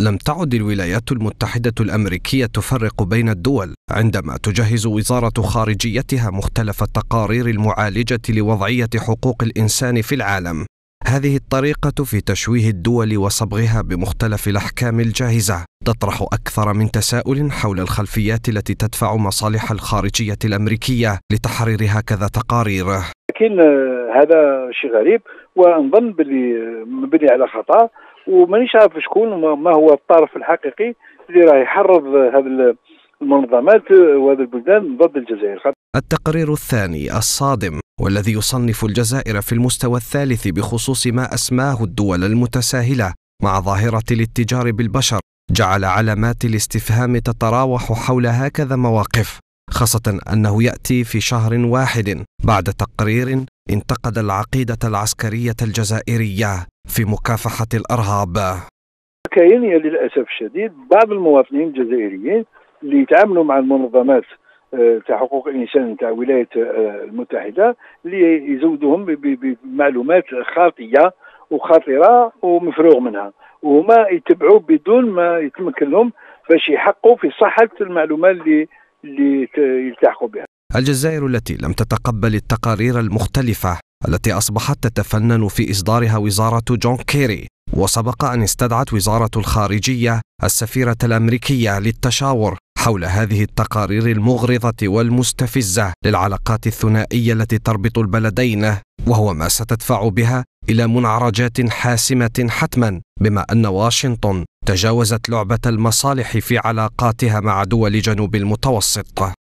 لم تعد الولايات المتحدة الأمريكية تفرق بين الدول عندما تجهز وزارة خارجيتها مختلف التقارير المعالجة لوضعية حقوق الإنسان في العالم. هذه الطريقة في تشويه الدول وصبغها بمختلف الأحكام الجاهزة تطرح أكثر من تساؤل حول الخلفيات التي تدفع مصالح الخارجية الأمريكية لتحرير هكذا تقارير. لكن آه، هذا شيء غريب ونظن باللي مبني على خطأ ومانيش عارف شكون ما هو الطرف الحقيقي اللي راه يحرض هذا المنظمات وهذا البلدان ضد الجزائر التقرير الثاني الصادم والذي يصنف الجزائر في المستوى الثالث بخصوص ما اسماه الدول المتساهله مع ظاهره الاتجار بالبشر جعل علامات الاستفهام تتراوح حول هكذا مواقف خاصه انه ياتي في شهر واحد بعد تقرير انتقد العقيده العسكريه الجزائريه في مكافحة الإرهاب كاين للأسف الشديد بعض المواطنين الجزائريين اللي يتعاملوا مع المنظمات آه، تاع حقوق الانسان تاع الولايات آه، المتحده اللي يزودوهم بمعلومات خاطئه وخطيره ومفروغ منها وهما يتبعوا بدون ما يتمكن لهم باش يحقوا في صحه المعلومات اللي اللي يلتحقوا بها. الجزائر التي لم تتقبل التقارير المختلفه التي أصبحت تتفنن في إصدارها وزارة جون كيري وسبق أن استدعت وزارة الخارجية السفيرة الأمريكية للتشاور حول هذه التقارير المغرضة والمستفزة للعلاقات الثنائية التي تربط البلدين وهو ما ستدفع بها إلى منعرجات حاسمة حتما بما أن واشنطن تجاوزت لعبة المصالح في علاقاتها مع دول جنوب المتوسط